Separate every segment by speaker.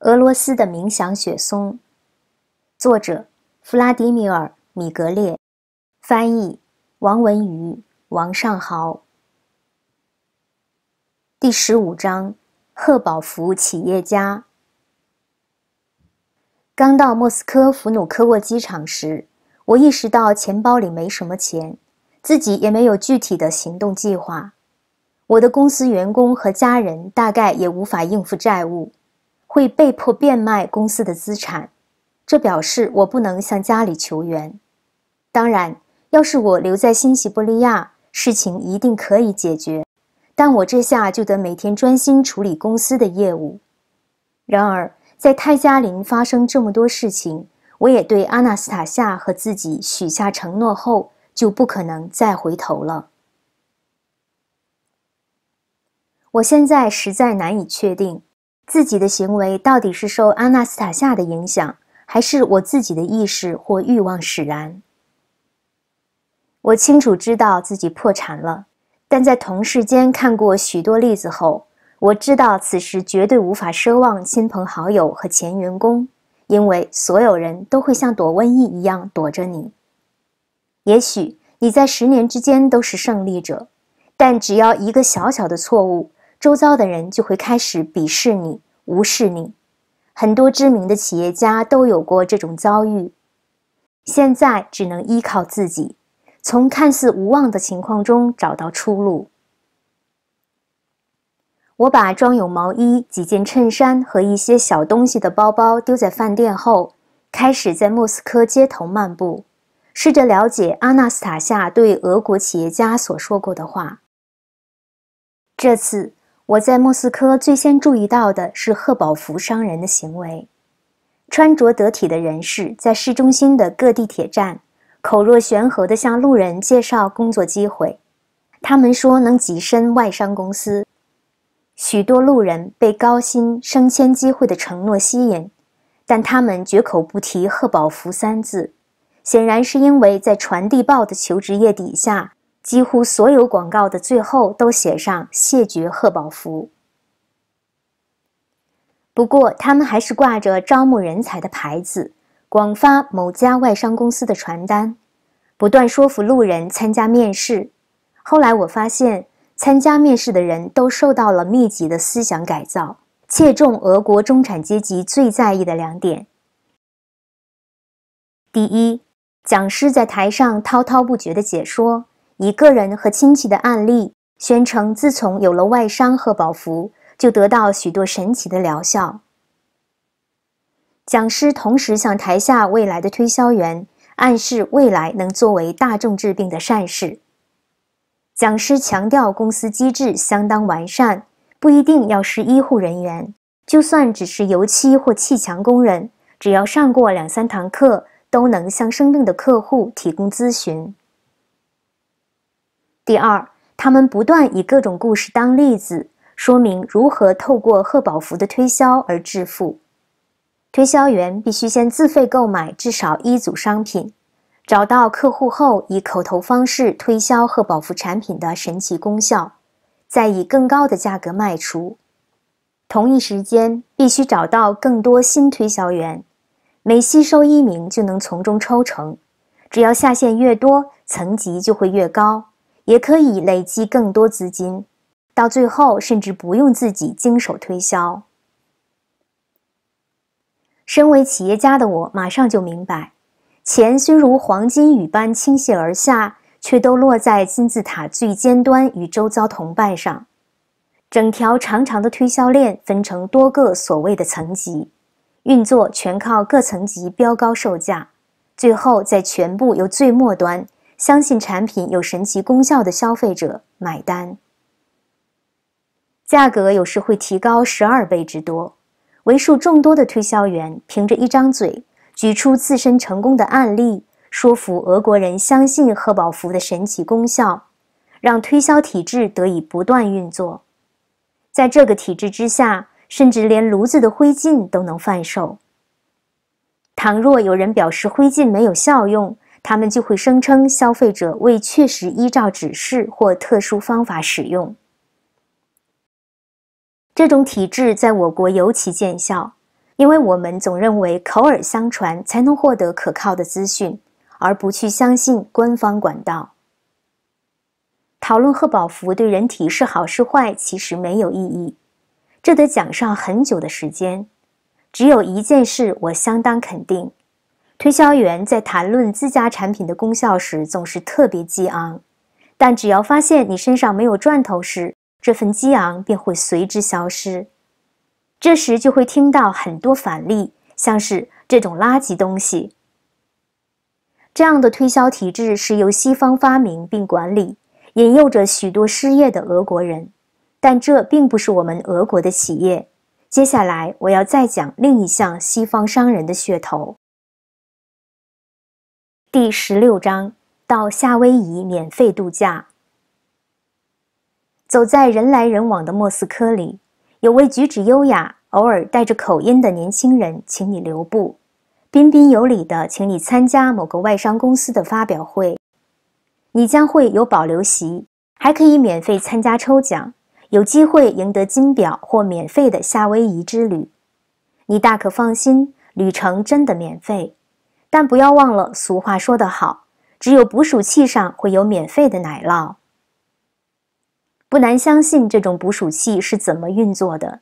Speaker 1: 俄罗斯的冥想雪松，作者弗拉迪米尔·米格列，翻译王文瑜、王尚豪。第十五章：赫宝福企业家。刚到莫斯科伏努科沃机场时，我意识到钱包里没什么钱，自己也没有具体的行动计划。我的公司员工和家人大概也无法应付债务。会被迫变卖公司的资产，这表示我不能向家里求援。当然，要是我留在新西伯利亚，事情一定可以解决。但我这下就得每天专心处理公司的业务。然而，在泰加林发生这么多事情，我也对阿纳斯塔夏和自己许下承诺后，就不可能再回头了。我现在实在难以确定。自己的行为到底是受阿纳斯塔夏的影响，还是我自己的意识或欲望使然？我清楚知道自己破产了，但在同事间看过许多例子后，我知道此时绝对无法奢望亲朋好友和前员工，因为所有人都会像躲瘟疫一样躲着你。也许你在十年之间都是胜利者，但只要一个小小的错误。周遭的人就会开始鄙视你、无视你。很多知名的企业家都有过这种遭遇，现在只能依靠自己，从看似无望的情况中找到出路。我把装有毛衣、几件衬衫和一些小东西的包包丢在饭店后，开始在莫斯科街头漫步，试着了解阿纳斯塔夏对俄国企业家所说过的话。这次。我在莫斯科最先注意到的是赫宝福商人的行为。穿着得体的人士在市中心的各地铁站口若悬河地向路人介绍工作机会，他们说能跻身外商公司。许多路人被高薪升迁机会的承诺吸引，但他们绝口不提贺宝福三字，显然是因为在传递报的求职页底下。几乎所有广告的最后都写上“谢绝贺宝福”，不过他们还是挂着招募人才的牌子，广发某家外商公司的传单，不断说服路人参加面试。后来我发现，参加面试的人都受到了密集的思想改造，切中俄国中产阶级最在意的两点：第一，讲师在台上滔滔不绝的解说。以个人和亲戚的案例宣称，自从有了外伤和保符，就得到许多神奇的疗效。讲师同时向台下未来的推销员暗示，未来能作为大众治病的善事。讲师强调，公司机制相当完善，不一定要是医护人员，就算只是油漆或砌墙工人，只要上过两三堂课，都能向生病的客户提供咨询。第二，他们不断以各种故事当例子，说明如何透过贺宝福的推销而致富。推销员必须先自费购买至少一组商品，找到客户后，以口头方式推销贺宝福产品的神奇功效，再以更高的价格卖出。同一时间，必须找到更多新推销员，每吸收一名就能从中抽成。只要下线越多，层级就会越高。也可以累积更多资金，到最后甚至不用自己经手推销。身为企业家的我，马上就明白，钱虽如黄金雨般倾泻而下，却都落在金字塔最尖端与周遭同伴上。整条长长的推销链分成多个所谓的层级，运作全靠各层级标高售价，最后再全部由最末端。相信产品有神奇功效的消费者买单，价格有时会提高十二倍之多。为数众多的推销员凭着一张嘴，举出自身成功的案例，说服俄国人相信赫宝福的神奇功效，让推销体制得以不断运作。在这个体制之下，甚至连炉子的灰烬都能贩售。倘若有人表示灰烬没有效用，他们就会声称消费者未确实依照指示或特殊方法使用。这种体制在我国尤其见效，因为我们总认为口耳相传才能获得可靠的资讯，而不去相信官方管道。讨论贺宝福对人体是好是坏，其实没有意义，这得讲上很久的时间。只有一件事我相当肯定。推销员在谈论自家产品的功效时总是特别激昂，但只要发现你身上没有赚头时，这份激昂便会随之消失。这时就会听到很多反例，像是这种垃圾东西。这样的推销体制是由西方发明并管理，引诱着许多失业的俄国人，但这并不是我们俄国的企业。接下来我要再讲另一项西方商人的噱头。第十六章，到夏威夷免费度假。走在人来人往的莫斯科里，有位举止优雅、偶尔带着口音的年轻人，请你留步，彬彬有礼地请你参加某个外商公司的发表会。你将会有保留席，还可以免费参加抽奖，有机会赢得金表或免费的夏威夷之旅。你大可放心，旅程真的免费。但不要忘了，俗话说得好，只有捕鼠器上会有免费的奶酪。不难相信这种捕鼠器是怎么运作的。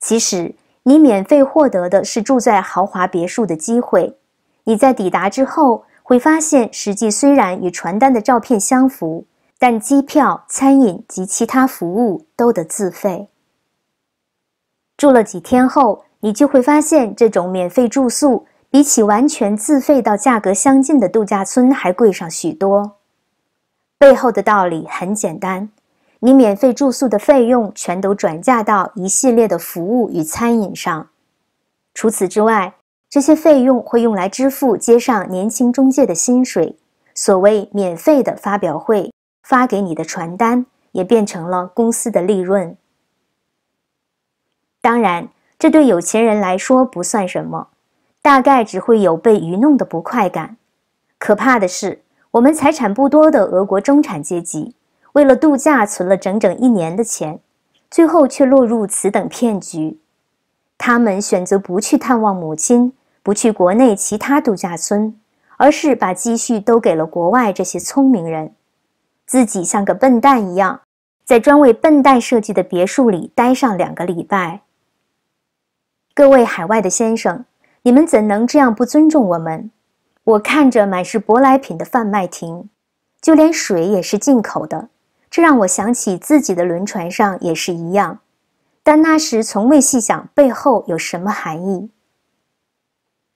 Speaker 1: 其实，你免费获得的是住在豪华别墅的机会。你在抵达之后会发现，实际虽然与传单的照片相符，但机票、餐饮及其他服务都得自费。住了几天后，你就会发现这种免费住宿。比起完全自费到价格相近的度假村还贵上许多，背后的道理很简单：你免费住宿的费用全都转嫁到一系列的服务与餐饮上。除此之外，这些费用会用来支付街上年轻中介的薪水。所谓免费的发表会、发给你的传单，也变成了公司的利润。当然，这对有钱人来说不算什么。大概只会有被愚弄的不快感。可怕的是，我们财产不多的俄国中产阶级，为了度假存了整整一年的钱，最后却落入此等骗局。他们选择不去探望母亲，不去国内其他度假村，而是把积蓄都给了国外这些聪明人，自己像个笨蛋一样，在专为笨蛋设计的别墅里待上两个礼拜。各位海外的先生。你们怎能这样不尊重我们？我看着满是舶来品的贩卖亭，就连水也是进口的。这让我想起自己的轮船上也是一样，但那时从未细想背后有什么含义。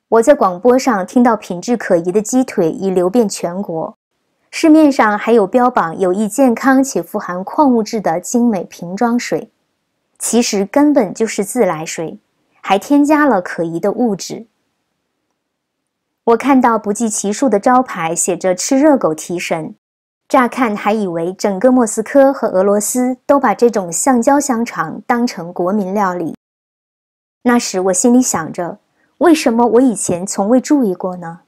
Speaker 1: 我在广播上听到品质可疑的鸡腿已流遍全国，市面上还有标榜有益健康且富含矿物质的精美瓶装水，其实根本就是自来水。还添加了可疑的物质。我看到不计其数的招牌写着“吃热狗提神”，乍看还以为整个莫斯科和俄罗斯都把这种橡胶香肠当成国民料理。那时我心里想着，为什么我以前从未注意过呢？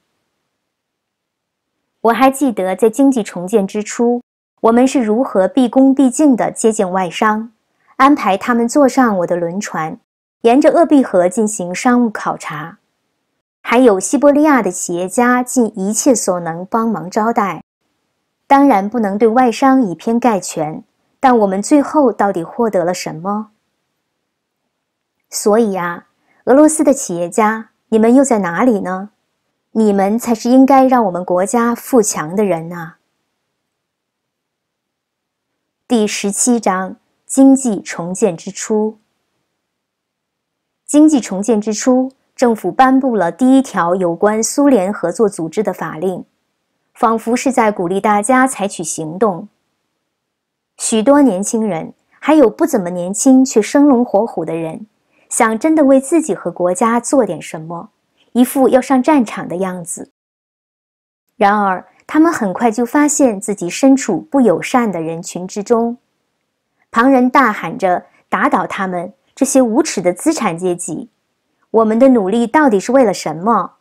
Speaker 1: 我还记得在经济重建之初，我们是如何毕恭毕敬地接见外商，安排他们坐上我的轮船。沿着鄂毕河进行商务考察，还有西伯利亚的企业家尽一切所能帮忙招待。当然不能对外商以偏概全，但我们最后到底获得了什么？所以啊，俄罗斯的企业家，你们又在哪里呢？你们才是应该让我们国家富强的人啊！第十七章：经济重建之初。经济重建之初，政府颁布了第一条有关苏联合作组织的法令，仿佛是在鼓励大家采取行动。许多年轻人，还有不怎么年轻却生龙活虎的人，想真的为自己和国家做点什么，一副要上战场的样子。然而，他们很快就发现自己身处不友善的人群之中，旁人大喊着打倒他们。这些无耻的资产阶级，我们的努力到底是为了什么？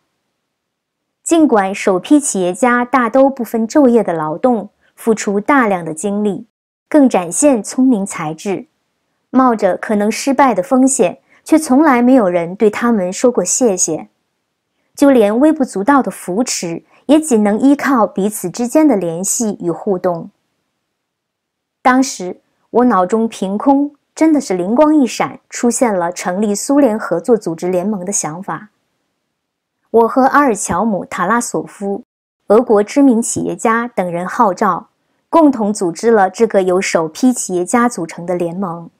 Speaker 1: 尽管首批企业家大都不分昼夜的劳动，付出大量的精力，更展现聪明才智，冒着可能失败的风险，却从来没有人对他们说过谢谢，就连微不足道的扶持，也仅能依靠彼此之间的联系与互动。当时我脑中凭空。真的是灵光一闪，出现了成立苏联合作组织联盟的想法。我和阿尔乔姆·塔拉索夫，俄国知名企业家等人号召，共同组织了这个由首批企业家组成的联盟。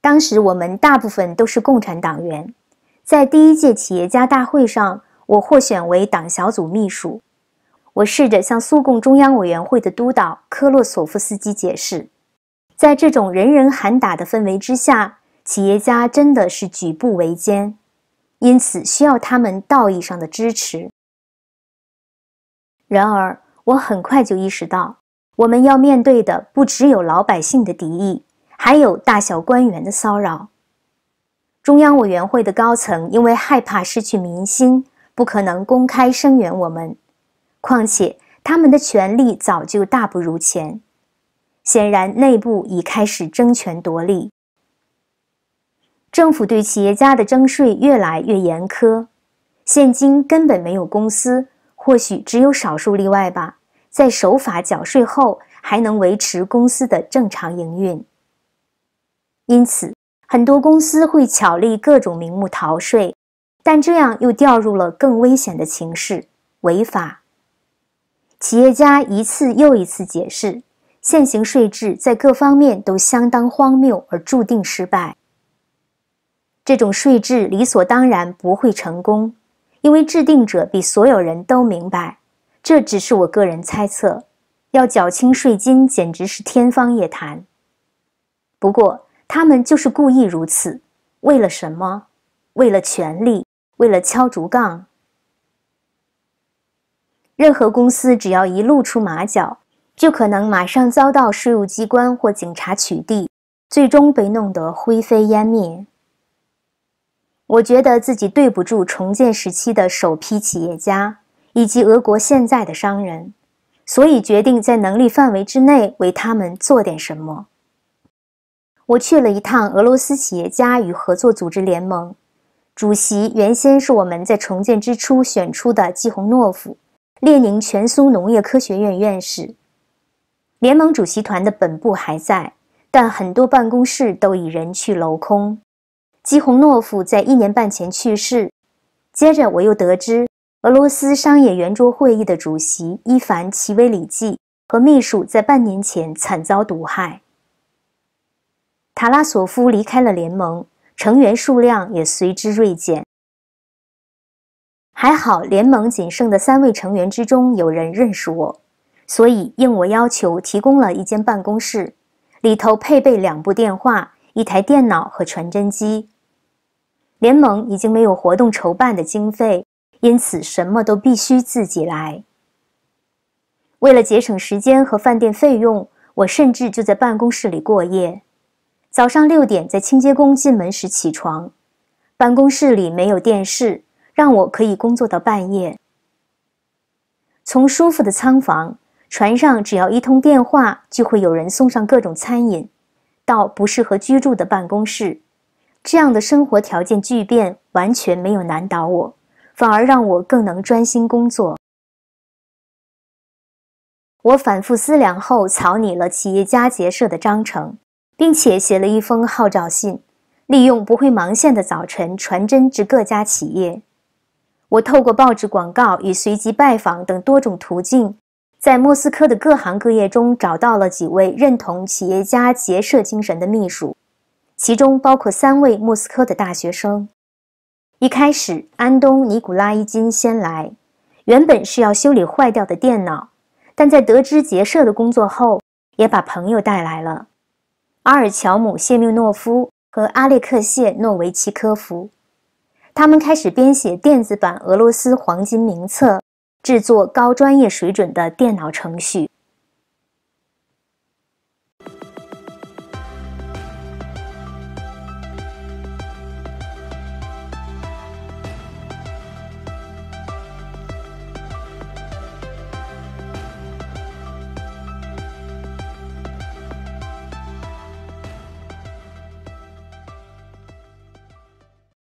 Speaker 1: 当时我们大部分都是共产党员，在第一届企业家大会上，我获选为党小组秘书。我试着向苏共中央委员会的督导科洛索夫斯基解释。在这种人人喊打的氛围之下，企业家真的是举步维艰，因此需要他们道义上的支持。然而，我很快就意识到，我们要面对的不只有老百姓的敌意，还有大小官员的骚扰。中央委员会的高层因为害怕失去民心，不可能公开声援我们。况且，他们的权力早就大不如前。显然，内部已开始争权夺利。政府对企业家的征税越来越严苛，现今根本没有公司，或许只有少数例外吧，在守法缴税后，还能维持公司的正常营运。因此，很多公司会巧立各种名目逃税，但这样又掉入了更危险的情势——违法。企业家一次又一次解释。现行税制在各方面都相当荒谬，而注定失败。这种税制理所当然不会成功，因为制定者比所有人都明白。这只是我个人猜测，要缴清税金简直是天方夜谭。不过他们就是故意如此，为了什么？为了权力，为了敲竹杠。任何公司只要一露出马脚，就可能马上遭到税务机关或警察取缔，最终被弄得灰飞烟灭。我觉得自己对不住重建时期的首批企业家以及俄国现在的商人，所以决定在能力范围之内为他们做点什么。我去了一趟俄罗斯企业家与合作组织联盟，主席原先是我们在重建之初选出的季洪诺夫，列宁全苏农业科学院院士。联盟主席团的本部还在，但很多办公室都已人去楼空。基洪诺夫在一年半前去世。接着，我又得知俄罗斯商业圆桌会议的主席伊凡·齐威里季和秘书在半年前惨遭毒害。塔拉索夫离开了联盟，成员数量也随之锐减。还好，联盟仅剩的三位成员之中有人认识我。所以，应我要求，提供了一间办公室，里头配备两部电话、一台电脑和传真机。联盟已经没有活动筹办的经费，因此什么都必须自己来。为了节省时间和饭店费用，我甚至就在办公室里过夜。早上六点，在清洁工进门时起床。办公室里没有电视，让我可以工作到半夜。从舒服的仓房。船上只要一通电话，就会有人送上各种餐饮，到不适合居住的办公室。这样的生活条件巨变完全没有难倒我，反而让我更能专心工作。我反复思量后，草拟了企业家结社的章程，并且写了一封号召信，利用不会忙线的早晨传真至各家企业。我透过报纸广告与随机拜访等多种途径。在莫斯科的各行各业中找到了几位认同企业家结社精神的秘书，其中包括三位莫斯科的大学生。一开始，安东·尼古拉伊金先来，原本是要修理坏掉的电脑，但在得知结社的工作后，也把朋友带来了，阿尔乔姆·谢缪诺夫和阿列克谢·诺维奇科夫。他们开始编写电子版俄罗斯黄金名册。制作高专业水准的电脑程序。